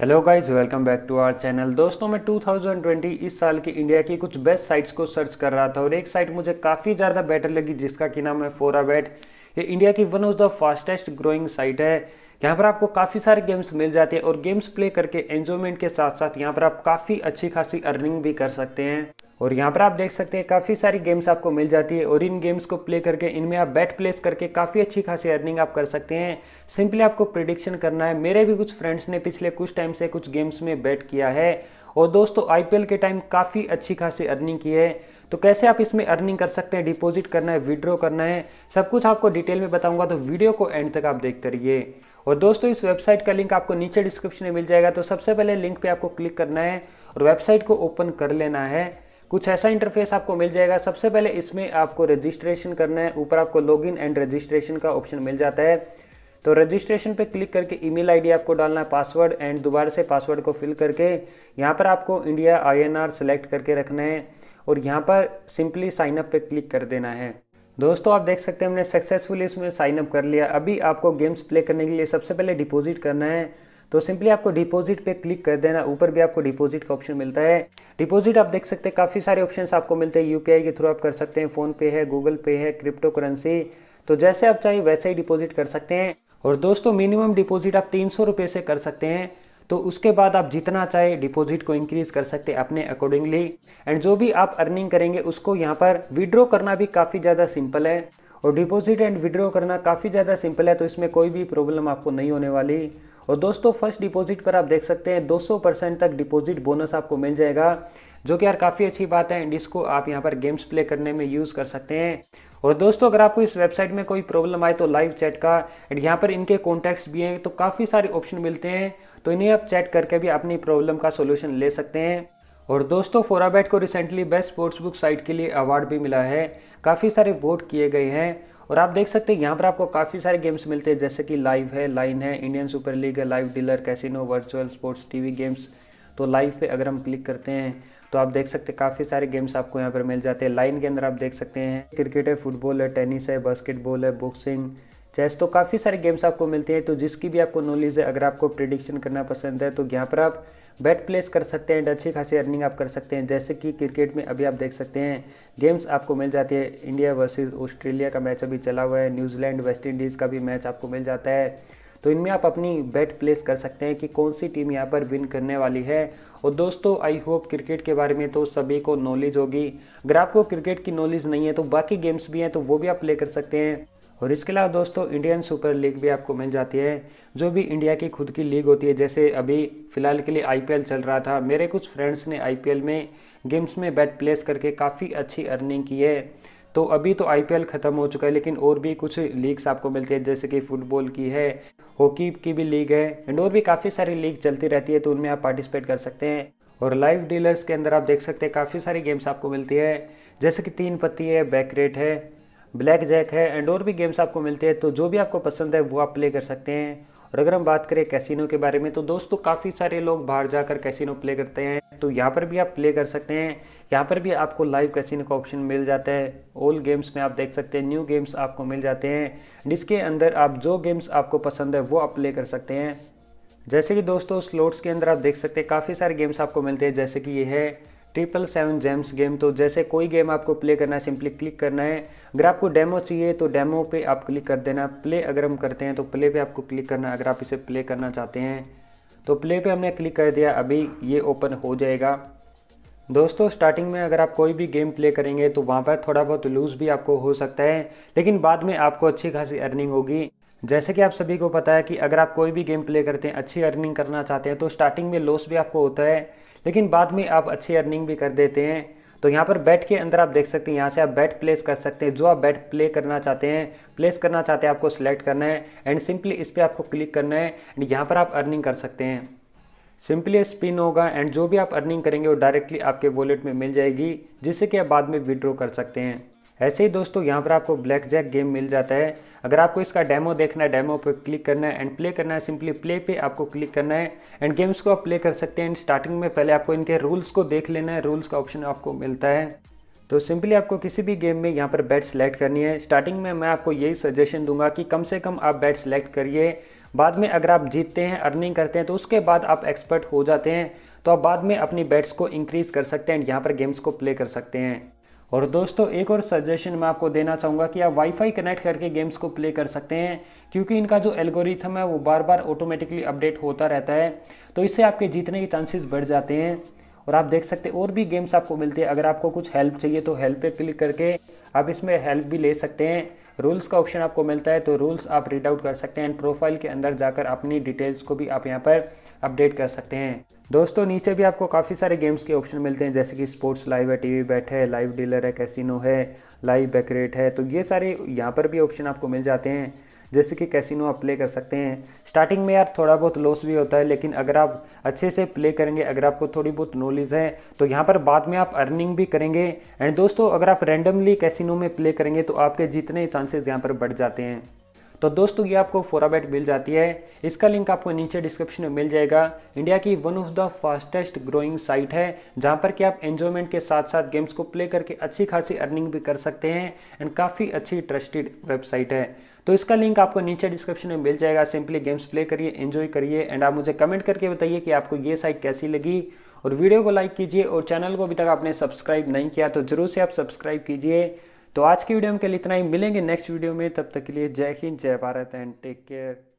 hello guys welcome back to our channel दोस्तों मैं 2020 इस साल की इंडिया की कुछ बेस्ट साइट्स को सर्च कर रहा था और एक साइट मुझे काफ़ी ज़्यादा बेटर लगी जिसका कि नाम है फोरा बैट ये इंडिया की one of the fastest growing site है यहाँ पर आपको काफ़ी सारे गेम्स मिल जाते हैं और गेम्स प्ले करके एन्जॉयमेंट के साथ साथ यहाँ पर आप काफ़ी अच्छी खासी अर्निंग भी कर सकते हैं और यहाँ पर आप देख सकते हैं काफ़ी सारी गेम्स आपको मिल जाती है और इन गेम्स को प्ले करके इनमें आप बैट प्लेस करके काफ़ी अच्छी खासी अर्निंग आप कर सकते हैं सिंपली आपको प्रिडिक्शन करना है मेरे भी कुछ फ्रेंड्स ने पिछले कुछ टाइम से कुछ गेम्स में बैट किया है और दोस्तों आईपीएल के टाइम काफ़ी अच्छी खासी अर्निंग की है तो कैसे आप इसमें अर्निंग कर सकते हैं डिपॉजिट करना है विड्रॉ करना है सब कुछ आपको डिटेल में बताऊंगा तो वीडियो को एंड तक आप देखते रहिए और दोस्तों इस वेबसाइट का लिंक आपको नीचे डिस्क्रिप्शन में मिल जाएगा तो सबसे पहले लिंक पर आपको क्लिक करना है और वेबसाइट को ओपन कर लेना है कुछ ऐसा इंटरफेस आपको मिल जाएगा सबसे पहले इसमें आपको रजिस्ट्रेशन करना है ऊपर आपको लॉगिन एंड रजिस्ट्रेशन का ऑप्शन मिल जाता है तो रजिस्ट्रेशन पे क्लिक करके ईमेल आईडी आपको डालना है पासवर्ड एंड दोबारा से पासवर्ड को फिल करके यहाँ पर आपको इंडिया आईएनआर सेलेक्ट करके रखना है और यहाँ पर सिंपली साइनअप पे क्लिक कर देना है दोस्तों आप देख सकते हैं हमने सक्सेसफुली इसमें साइनअप कर लिया अभी आपको गेम्स प्ले करने के लिए सबसे पहले डिपॉजिट करना है तो सिंपली आपको डिपॉजिट पे क्लिक कर देना ऊपर भी आपको डिपॉजिट का ऑप्शन मिलता है डिपॉजिट आप देख सकते हैं काफ़ी सारे ऑप्शन आपको मिलते हैं यूपीआई के थ्रू आप कर सकते हैं फ़ोनपे है गूगल पे है क्रिप्टो करेंसी तो जैसे आप चाहिए वैसे ही डिपॉजिट कर सकते हैं और दोस्तों मिनिमम डिपॉजिट आप तीन सौ रुपए से कर सकते हैं तो उसके बाद आप जितना चाहे डिपॉजिट को इंक्रीज़ कर सकते हैं अपने अकॉर्डिंगली एंड जो भी आप अर्निंग करेंगे उसको यहाँ पर विड्रॉ करना भी काफ़ी ज़्यादा सिंपल है और डिपॉजिट एंड विड्रॉ करना काफ़ी ज़्यादा सिंपल है तो इसमें कोई भी प्रॉब्लम आपको नहीं होने वाली और दोस्तों फर्स्ट डिपॉजिट पर आप देख सकते हैं 200 परसेंट तक डिपॉजिट बोनस आपको मिल जाएगा जो कि यार काफ़ी अच्छी बात है एंड इसको आप यहाँ पर गेम्स प्ले करने में यूज़ कर सकते हैं और दोस्तों अगर आपको इस वेबसाइट में कोई प्रॉब्लम आए तो लाइव चैट का एंड यहाँ पर इनके कॉन्टैक्ट्स भी हैं तो काफ़ी सारे ऑप्शन मिलते हैं तो इन्हें आप चैट करके भी अपनी प्रॉब्लम का सोल्यूशन ले सकते हैं और दोस्तों फोराबैट को recently best sports book site के लिए अवार्ड भी मिला है काफ़ी सारे वोट किए गए हैं और आप देख सकते हैं यहाँ पर आपको काफ़ी सारे गेम्स मिलते हैं जैसे कि लाइव है लाइन है इंडियन सुपर लीग है live dealer casino virtual sports TV games तो लाइव पे अगर हम क्लिक करते हैं तो आप देख सकते हैं काफ़ी सारे गेम्स आपको यहाँ पर मिल जाते हैं लाइन के अंदर आप देख सकते हैं क्रिकेट है फुटबॉल है टेनिस है बास्केटबॉल है बॉक्सिंग चेस तो काफ़ी सारे गेम्स आपको मिलते हैं तो जिसकी भी आपको नॉलेज है अगर आपको प्रिडिक्शन करना पसंद है तो यहाँ पर आप बैट प्लेस कर सकते हैं एंड अच्छी खासी अर्निंग आप कर सकते हैं जैसे कि क्रिकेट में अभी आप देख सकते हैं गेम्स आपको मिल जाती है इंडिया वर्सेज ऑस्ट्रेलिया का मैच अभी चला हुआ है न्यूजीलैंड वेस्ट इंडीज़ का भी मैच आपको मिल जाता है तो इनमें आप अपनी बेट प्लेस कर सकते हैं कि कौन सी टीम यहाँ पर विन करने वाली है और दोस्तों आई होप क्रिकेट के बारे में तो सभी को नॉलेज होगी अगर आपको क्रिकेट की नॉलेज नहीं है तो बाकी गेम्स भी हैं तो वो भी आप प्ले कर सकते हैं और इसके अलावा दोस्तों इंडियन सुपर लीग भी आपको मिल जाती है जो भी इंडिया की खुद की लीग होती है जैसे अभी फ़िलहाल के लिए आईपीएल चल रहा था मेरे कुछ फ्रेंड्स ने आईपीएल में गेम्स में बैट प्लेस करके काफ़ी अच्छी अर्निंग की है तो अभी तो आईपीएल ख़त्म हो चुका है लेकिन और भी कुछ लीग्स आपको मिलती है जैसे कि फुटबॉल की है हॉकी की भी लीग है एंड और भी काफ़ी सारी लीग चलती रहती है तो उनमें आप पार्टिसिपेट कर सकते हैं और लाइव डीलर्स के अंदर आप देख सकते हैं काफ़ी सारी गेम्स आपको मिलती है जैसे कि तीन पत्ती है बैक रेट है ब्लैक जैक है एंड और भी गेम्स आपको मिलते हैं तो जो भी आपको पसंद है वो आप प्ले कर सकते हैं और अगर हम बात करें कैसीनो के बारे में तो दोस्तों काफ़ी सारे लोग बाहर जाकर कैसीनो प्ले करते हैं तो यहाँ पर भी आप प्ले कर सकते हैं यहाँ पर भी आपको लाइव कैसीनो का ऑप्शन मिल जाता है ओल्ड गेम्स में आप देख सकते हैं न्यू गेम्स आपको मिल जाते हैं जिसके अंदर आप जो गेम्स आपको पसंद है वो आप प्ले कर सकते हैं जैसे कि दोस्तों स्लोट्स के अंदर आप देख सकते हैं काफ़ी सारे गेम्स आपको मिलते हैं जैसे कि ये है ट्रिपल सेवन जेम्स गेम तो जैसे कोई गेम आपको प्ले करना है सिंपली क्लिक करना है अगर आपको डेमो चाहिए तो डेमो पे आप क्लिक कर देना प्ले अगर हम करते हैं तो प्ले पे आपको क्लिक करना है अगर आप इसे प्ले करना चाहते हैं तो प्ले पे हमने क्लिक कर दिया अभी ये ओपन हो जाएगा दोस्तों स्टार्टिंग में अगर आप कोई भी गेम प्ले करेंगे तो वहाँ पर थोड़ा बहुत लूज़ भी आपको हो सकता है लेकिन बाद में आपको अच्छी खासी अर्निंग होगी जैसे कि आप सभी को पता है कि अगर आप कोई भी गेम प्ले करते हैं अच्छी अर्निंग करना चाहते हैं तो स्टार्टिंग में लॉस भी आपको होता है लेकिन बाद में आप अच्छी अर्निंग भी कर देते हैं तो यहाँ पर बैट के अंदर आप देख सकते हैं यहाँ से आप बैट प्लेस कर सकते हैं जो आप बैट प्ले करना चाहते हैं प्लेस करना चाहते हैं आपको सिलेक्ट करना है एंड सिंपली इस पर आपको क्लिक करना है एंड यहाँ पर आप अर्निंग कर सकते हैं सिंपली स्पिन होगा एंड जो भी आप अर्निंग करेंगे वो डायरेक्टली आपके वॉलेट में मिल जाएगी जिससे कि आप बाद में विड्रॉ कर सकते हैं ऐसे ही दोस्तों यहाँ पर आपको ब्लैक जैक गेम मिल जाता है अगर आपको इसका डेमो देखना है डेमो पर क्लिक करना है एंड प्ले करना है सिंपली प्ले पे आपको क्लिक करना है एंड गेम्स को आप प्ले कर सकते हैं एंड स्टार्टिंग में पहले आपको इनके रूल्स को देख लेना है रूल्स का ऑप्शन आपको मिलता है तो सिंपली आपको किसी भी गेम में यहाँ पर बैट सेलेक्ट करनी है स्टार्टिंग में मैं आपको यही सजेशन दूंगा कि कम से कम आप बैट सेलेक्ट करिए बाद में अगर आप जीतते हैं अर्निंग करते हैं तो उसके बाद आप एक्सपर्ट हो जाते हैं तो आप बाद में अपनी बैट्स को इंक्रीज़ कर सकते हैं एंड यहाँ पर गेम्स को प्ले कर सकते हैं और दोस्तों एक और सजेशन मैं आपको देना चाहूँगा कि आप वाईफाई कनेक्ट करके गेम्स को प्ले कर सकते हैं क्योंकि इनका जो एल्गोरिथम है वो बार बार ऑटोमेटिकली अपडेट होता रहता है तो इससे आपके जीतने के चांसेस बढ़ जाते हैं और आप देख सकते हैं और भी गेम्स आपको मिलते हैं अगर आपको कुछ हेल्प चाहिए तो हेल्प पे क्लिक करके आप इसमें हेल्प भी ले सकते हैं रूल्स का ऑप्शन आपको मिलता है तो रूल्स आप रीड आउट कर सकते हैं एंड प्रोफाइल के अंदर जाकर अपनी डिटेल्स को भी आप यहाँ पर अपडेट कर सकते हैं दोस्तों नीचे भी आपको काफ़ी सारे गेम्स के ऑप्शन मिलते हैं जैसे कि स्पोर्ट्स लाइव है टीवी बैट है लाइव डीलर है कैसीनो है लाइव बैकरेट है तो ये सारे यहाँ पर भी ऑप्शन आपको मिल जाते हैं जैसे कि कैसीनो आप प्ले कर सकते हैं स्टार्टिंग में यार थोड़ा बहुत लॉस भी होता है लेकिन अगर आप अच्छे से प्ले करेंगे अगर आपको थोड़ी बहुत नॉलेज है तो यहाँ पर बाद में आप अर्निंग भी करेंगे एंड दोस्तों अगर आप रैंडमली कैसीनो में प्ले करेंगे तो आपके जितने चांसेस यहाँ पर बढ़ जाते हैं तो दोस्तों ये आपको फोराबेट मिल जाती है इसका लिंक आपको नीचे डिस्क्रिप्शन में मिल जाएगा इंडिया की one of the fastest growing site है जहाँ पर कि आप एन्जॉयमेंट के साथ साथ गेम्स को प्ले करके अच्छी खासी अर्निंग भी कर सकते हैं एंड काफ़ी अच्छी ट्रस्टेड वेबसाइट है तो इसका लिंक आपको नीचे डिस्क्रिप्शन में मिल जाएगा सिंपली गेम्स प्ले करिए एंजॉय करिए एंड आप मुझे कमेंट करके बताइए कि आपको ये साइट कैसी लगी और वीडियो को लाइक कीजिए और चैनल को अभी तक आपने सब्सक्राइब नहीं किया तो ज़रूर से आप सब्सक्राइब कीजिए तो आज की वीडियो में के लिए इतना ही मिलेंगे नेक्स्ट वीडियो में तब तक के लिए जय हिंद जय भारत एंड टेक केयर